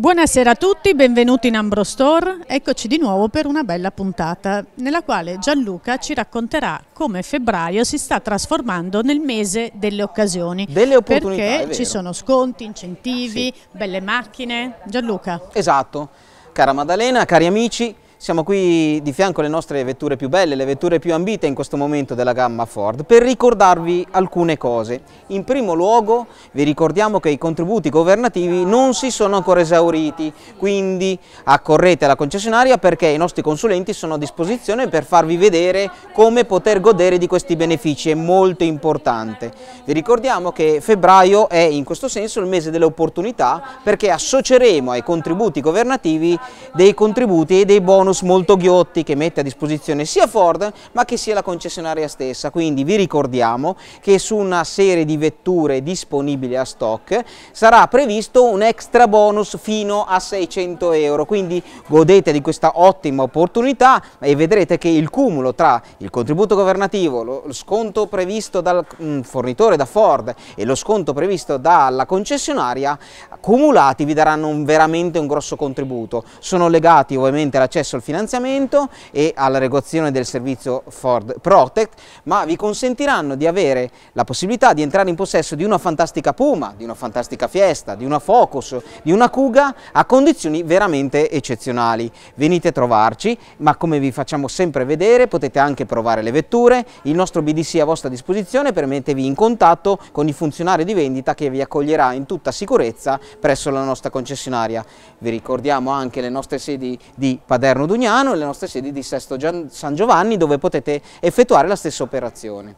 Buonasera a tutti, benvenuti in Ambro Store. eccoci di nuovo per una bella puntata nella quale Gianluca ci racconterà come febbraio si sta trasformando nel mese delle occasioni, delle perché ci sono sconti, incentivi, sì. belle macchine. Gianluca. Esatto, cara Maddalena, cari amici, siamo qui di fianco alle nostre vetture più belle, le vetture più ambite in questo momento della gamma Ford, per ricordarvi alcune cose. In primo luogo vi ricordiamo che i contributi governativi non si sono ancora esauriti, quindi accorrete alla concessionaria perché i nostri consulenti sono a disposizione per farvi vedere come poter godere di questi benefici, è molto importante. Vi ricordiamo che febbraio è in questo senso il mese delle opportunità perché associeremo ai contributi governativi dei contributi e dei bonus bonus molto ghiotti che mette a disposizione sia Ford ma che sia la concessionaria stessa. Quindi vi ricordiamo che su una serie di vetture disponibili a stock sarà previsto un extra bonus fino a 600 euro. Quindi godete di questa ottima opportunità e vedrete che il cumulo tra il contributo governativo, lo sconto previsto dal mm, fornitore da Ford e lo sconto previsto dalla concessionaria cumulati vi daranno un, veramente un grosso contributo. Sono legati ovviamente all'accesso al il finanziamento e alla regolazione del servizio Ford Protect, ma vi consentiranno di avere la possibilità di entrare in possesso di una fantastica Puma, di una fantastica Fiesta, di una Focus, di una Kuga a condizioni veramente eccezionali. Venite a trovarci, ma come vi facciamo sempre vedere potete anche provare le vetture, il nostro BDC è a vostra disposizione per mettervi in contatto con il funzionario di vendita che vi accoglierà in tutta sicurezza presso la nostra concessionaria. Vi ricordiamo anche le nostre sedi di Paderno Dugnano e le nostre sedi di Sesto San Giovanni dove potete effettuare la stessa operazione.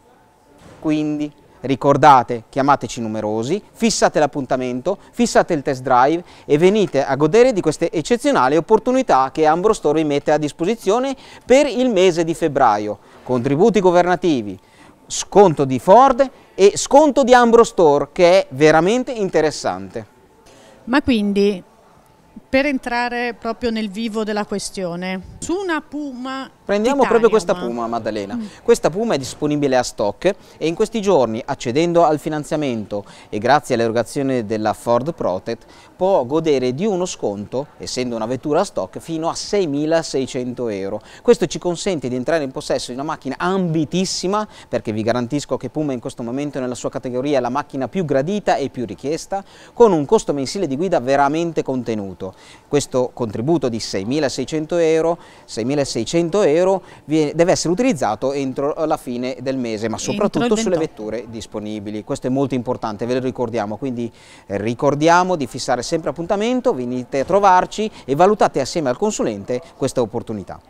Quindi ricordate, chiamateci numerosi, fissate l'appuntamento, fissate il test drive e venite a godere di queste eccezionali opportunità che Ambrostore vi mette a disposizione per il mese di febbraio. Contributi governativi, sconto di Ford e sconto di Ambrostore che è veramente interessante. Ma quindi per entrare proprio nel vivo della questione. Su una puma Prendiamo proprio questa puma, Maddalena. Mm. Questa puma è disponibile a stock e in questi giorni, accedendo al finanziamento e grazie all'erogazione della Ford Protect, può godere di uno sconto, essendo una vettura a stock, fino a 6.600 euro. Questo ci consente di entrare in possesso di una macchina ambitissima, perché vi garantisco che Puma in questo momento nella sua categoria è la macchina più gradita e più richiesta, con un costo mensile di guida veramente contenuto. Questo contributo di 6.600 euro, 6.600 euro viene, deve essere utilizzato entro la fine del mese, ma soprattutto sulle vetture disponibili. Questo è molto importante, ve lo ricordiamo, quindi eh, ricordiamo di fissare sempre appuntamento, venite a trovarci e valutate assieme al consulente questa opportunità.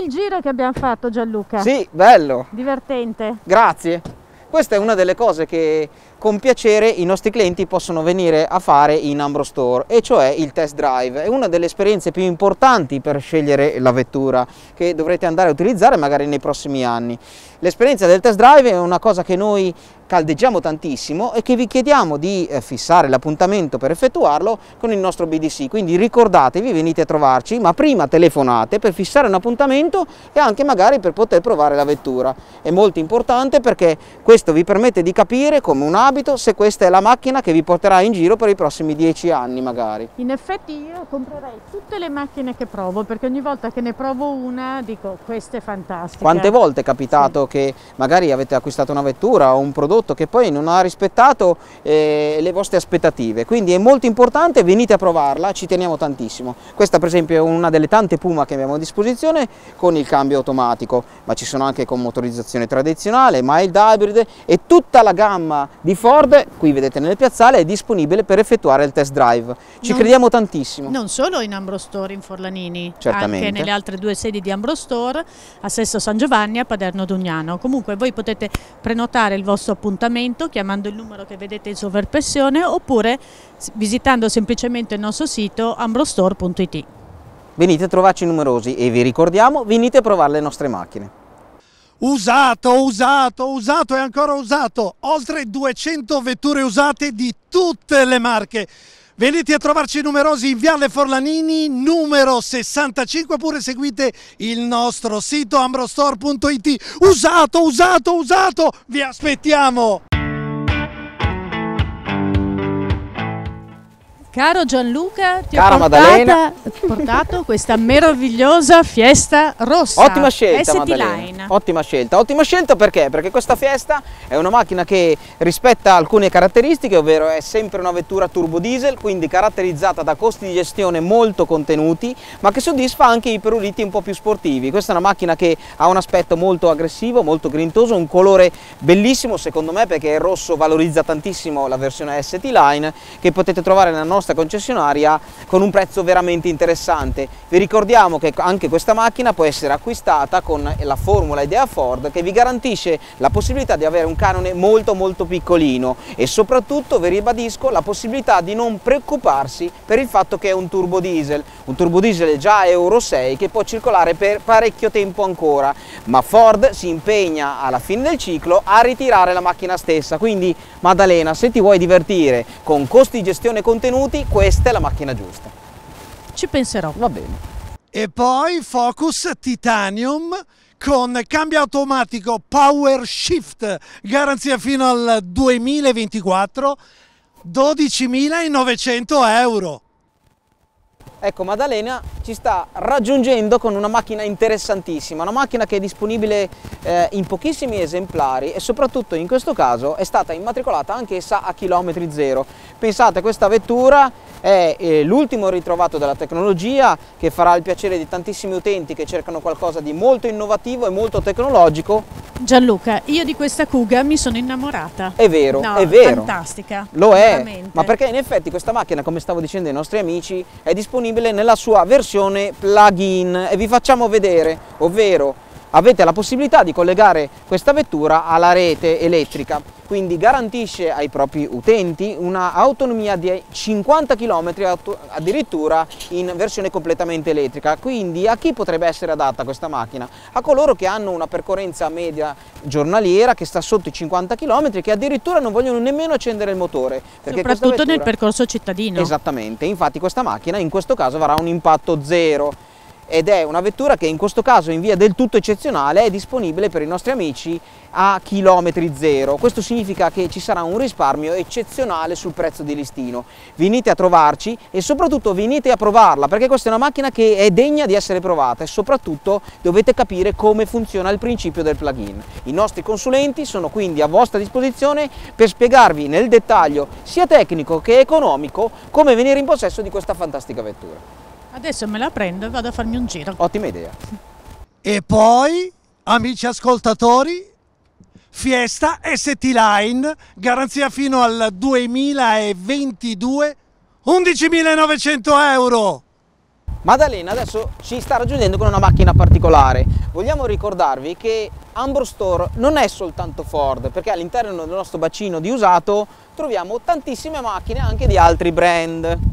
bel giro che abbiamo fatto Gianluca. Sì, bello. Divertente. Grazie. Questa è una delle cose che con piacere i nostri clienti possono venire a fare in Ambro Store e cioè il test drive è una delle esperienze più importanti per scegliere la vettura che dovrete andare a utilizzare magari nei prossimi anni l'esperienza del test drive è una cosa che noi caldeggiamo tantissimo e che vi chiediamo di eh, fissare l'appuntamento per effettuarlo con il nostro BDC quindi ricordatevi venite a trovarci ma prima telefonate per fissare un appuntamento e anche magari per poter provare la vettura è molto importante perché questo vi permette di capire come un abito se questa è la macchina che vi porterà in giro per i prossimi dieci anni magari. In effetti io comprerei tutte le macchine che provo perché ogni volta che ne provo una dico questa è fantastica. Quante volte è capitato sì. che magari avete acquistato una vettura o un prodotto che poi non ha rispettato eh, le vostre aspettative, quindi è molto importante, venite a provarla, ci teniamo tantissimo. Questa per esempio è una delle tante Puma che abbiamo a disposizione con il cambio automatico, ma ci sono anche con motorizzazione tradizionale, mild hybrid e tutta la gamma di Ford, qui vedete nel piazzale, è disponibile per effettuare il test drive. Ci non, crediamo tantissimo. Non solo in Ambrostore, in Forlanini, Certamente. anche nelle altre due sedi di Ambrostore, a Sesso San Giovanni e a Paderno Dugnano. Comunque voi potete prenotare il vostro appuntamento chiamando il numero che vedete in sovrappressione oppure visitando semplicemente il nostro sito ambrostore.it. Venite a trovarci numerosi e vi ricordiamo, venite a provare le nostre macchine usato, usato, usato e ancora usato. Oltre 200 vetture usate di tutte le marche. Venite a trovarci numerosi in Viale Forlanini numero 65 oppure seguite il nostro sito ambrostore.it. Usato, usato, usato, vi aspettiamo! Caro Gianluca, ti Cara ho portata, portato questa meravigliosa fiesta rossa. Ottima scelta, ST Line. Ottima scelta. Ottima scelta perché? Perché questa fiesta è una macchina che rispetta alcune caratteristiche, ovvero è sempre una vettura turbo diesel, quindi caratterizzata da costi di gestione molto contenuti, ma che soddisfa anche i peruliti un po' più sportivi. Questa è una macchina che ha un aspetto molto aggressivo, molto grintoso, un colore bellissimo secondo me perché il rosso valorizza tantissimo la versione ST Line che potete trovare nella nostra nostra concessionaria con un prezzo veramente interessante. Vi ricordiamo che anche questa macchina può essere acquistata con la formula Idea Ford che vi garantisce la possibilità di avere un canone molto molto piccolino e soprattutto vi ribadisco la possibilità di non preoccuparsi per il fatto che è un turbo diesel, un turbo diesel già Euro 6 che può circolare per parecchio tempo ancora, ma Ford si impegna alla fine del ciclo a ritirare la macchina stessa, quindi Maddalena se ti vuoi divertire con costi di gestione contenuti minuti questa è la macchina giusta. Ci penserò. Va bene. E poi Focus Titanium con cambio automatico Power Shift, garanzia fino al 2024, 12.900 euro. Ecco, Maddalena ci sta raggiungendo con una macchina interessantissima, una macchina che è disponibile eh, in pochissimi esemplari e soprattutto in questo caso è stata immatricolata anch'essa a chilometri zero. Pensate, questa vettura è eh, l'ultimo ritrovato della tecnologia che farà il piacere di tantissimi utenti che cercano qualcosa di molto innovativo e molto tecnologico. Gianluca, io di questa Kuga mi sono innamorata. È vero, no, è vero. Fantastica. Lo è, veramente. ma perché in effetti questa macchina, come stavo dicendo ai nostri amici, è disponibile nella sua versione plug-in e vi facciamo vedere, ovvero avete la possibilità di collegare questa vettura alla rete elettrica quindi garantisce ai propri utenti un'autonomia di 50 km addirittura in versione completamente elettrica. Quindi a chi potrebbe essere adatta questa macchina? A coloro che hanno una percorrenza media giornaliera che sta sotto i 50 km che addirittura non vogliono nemmeno accendere il motore. Soprattutto vettura... nel percorso cittadino. Esattamente, infatti questa macchina in questo caso avrà un impatto zero ed è una vettura che in questo caso in via del tutto eccezionale è disponibile per i nostri amici a chilometri zero. Questo significa che ci sarà un risparmio eccezionale sul prezzo di listino. Venite a trovarci e soprattutto venite a provarla perché questa è una macchina che è degna di essere provata e soprattutto dovete capire come funziona il principio del plug-in. I nostri consulenti sono quindi a vostra disposizione per spiegarvi nel dettaglio sia tecnico che economico come venire in possesso di questa fantastica vettura. Adesso me la prendo e vado a farmi un giro. Ottima idea. E poi, amici ascoltatori, Fiesta ST Line, garanzia fino al 2022, 11.900 euro. Maddalena adesso ci sta raggiungendo con una macchina particolare. Vogliamo ricordarvi che Ambro Store non è soltanto Ford, perché all'interno del nostro bacino di usato troviamo tantissime macchine anche di altri brand.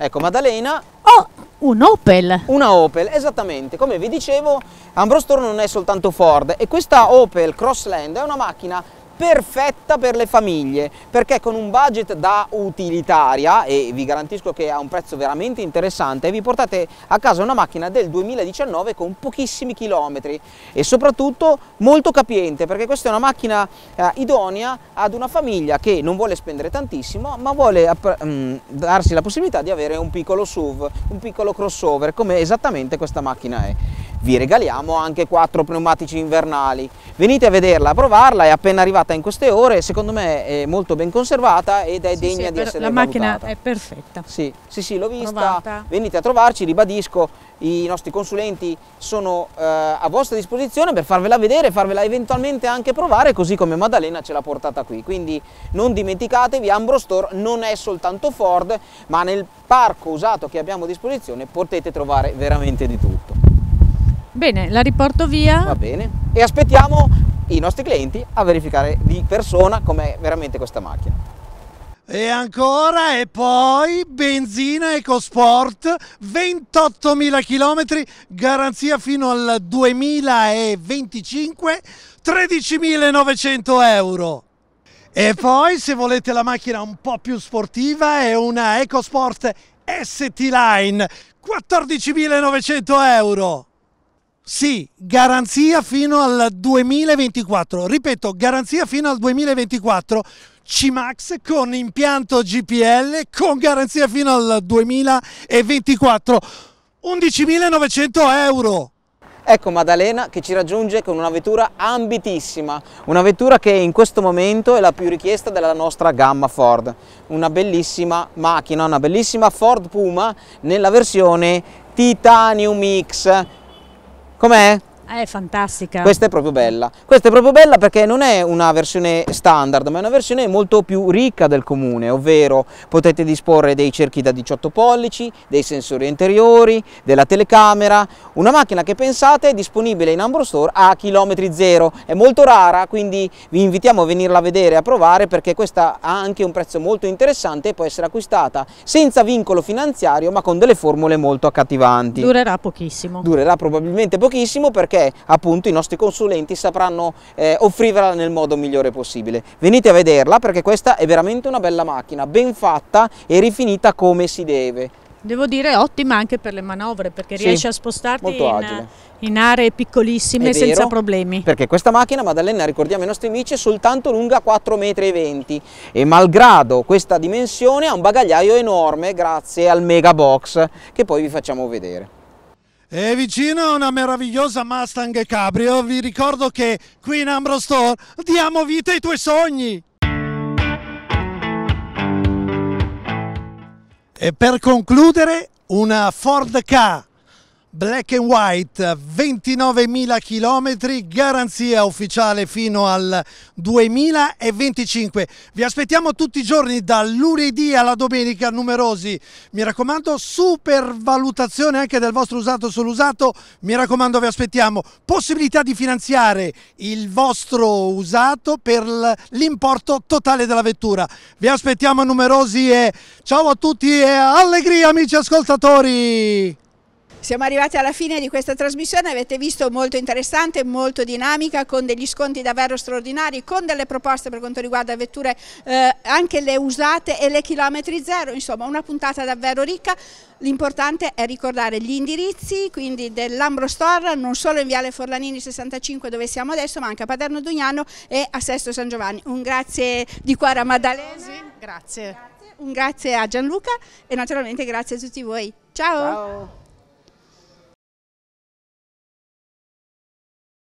Ecco, Maddalena... Oh, un Opel! Una Opel, esattamente. Come vi dicevo, Ambrostorno non è soltanto Ford e questa Opel Crossland è una macchina perfetta per le famiglie perché con un budget da utilitaria e vi garantisco che ha un prezzo veramente interessante vi portate a casa una macchina del 2019 con pochissimi chilometri e soprattutto molto capiente perché questa è una macchina eh, idonea ad una famiglia che non vuole spendere tantissimo ma vuole mm, darsi la possibilità di avere un piccolo SUV, un piccolo crossover come esattamente questa macchina è vi regaliamo anche quattro pneumatici invernali. Venite a vederla, a provarla, è appena arrivata in queste ore, secondo me è molto ben conservata ed è sì, degna sì, di essere La valutata. macchina è perfetta. Sì, sì, sì l'ho vista. Provata. Venite a trovarci, ribadisco, i nostri consulenti sono eh, a vostra disposizione per farvela vedere, farvela eventualmente anche provare, così come Maddalena ce l'ha portata qui. Quindi non dimenticatevi, Ambro Store non è soltanto Ford, ma nel parco usato che abbiamo a disposizione potete trovare veramente di tutto. Bene, la riporto via. Va bene. E aspettiamo i nostri clienti a verificare di persona com'è veramente questa macchina. E ancora e poi benzina EcoSport 28.000 km, garanzia fino al 2025, 13.900 euro. E poi se volete la macchina un po' più sportiva è una EcoSport ST Line, 14.900 euro. Sì, garanzia fino al 2024. Ripeto, garanzia fino al 2024. C-Max con impianto GPL con garanzia fino al 2024. 11.900 euro. Ecco Maddalena che ci raggiunge con una vettura ambitissima, una vettura che in questo momento è la più richiesta della nostra gamma Ford, una bellissima macchina, una bellissima Ford Puma nella versione Titanium X Como é? È fantastica. Questa è proprio bella. Questa è proprio bella perché non è una versione standard, ma è una versione molto più ricca del comune, ovvero potete disporre dei cerchi da 18 pollici, dei sensori interiori, della telecamera, una macchina che pensate è disponibile in Ambro Store a chilometri zero. È molto rara, quindi vi invitiamo a venirla a vedere e a provare perché questa ha anche un prezzo molto interessante e può essere acquistata senza vincolo finanziario, ma con delle formule molto accattivanti. Durerà pochissimo. Durerà probabilmente pochissimo perché perché appunto i nostri consulenti sapranno eh, offrirvela nel modo migliore possibile. Venite a vederla perché questa è veramente una bella macchina, ben fatta e rifinita come si deve. Devo dire ottima anche per le manovre perché sì, riesce a spostarti in, in, aree piccolissime è senza vero, problemi. Perché questa macchina, Maddalena, ricordiamo i nostri amici, è soltanto lunga 4,20 m e malgrado questa dimensione ha un bagagliaio enorme grazie al mega box che poi vi facciamo vedere. E vicino a una meravigliosa Mustang Cabrio. Vi ricordo che qui in Ambro Store diamo vita ai tuoi sogni. E per concludere, una Ford K Black and White, 29.000 km, garanzia ufficiale fino al 2025. Vi aspettiamo tutti i giorni dal lunedì alla domenica, numerosi. Mi raccomando, super valutazione anche del vostro usato sull'usato. Mi raccomando, vi aspettiamo. Possibilità di finanziare il vostro usato per l'importo totale della vettura. Vi aspettiamo numerosi e ciao a tutti e allegria amici ascoltatori! Siamo arrivati alla fine di questa trasmissione, avete visto molto interessante, molto dinamica, con degli sconti davvero straordinari, con delle proposte per quanto riguarda vetture eh, anche le usate e le chilometri zero, insomma una puntata davvero ricca. L'importante è ricordare gli indirizzi, quindi dell'Ambro Store, non solo in Viale Forlanini 65 dove siamo adesso, ma anche a Paterno Dugnano e a Sesto San Giovanni. Un grazie di cuore a Maddalena. Sì, grazie. grazie. Un grazie a Gianluca e naturalmente grazie a tutti voi. Ciao. Ciao.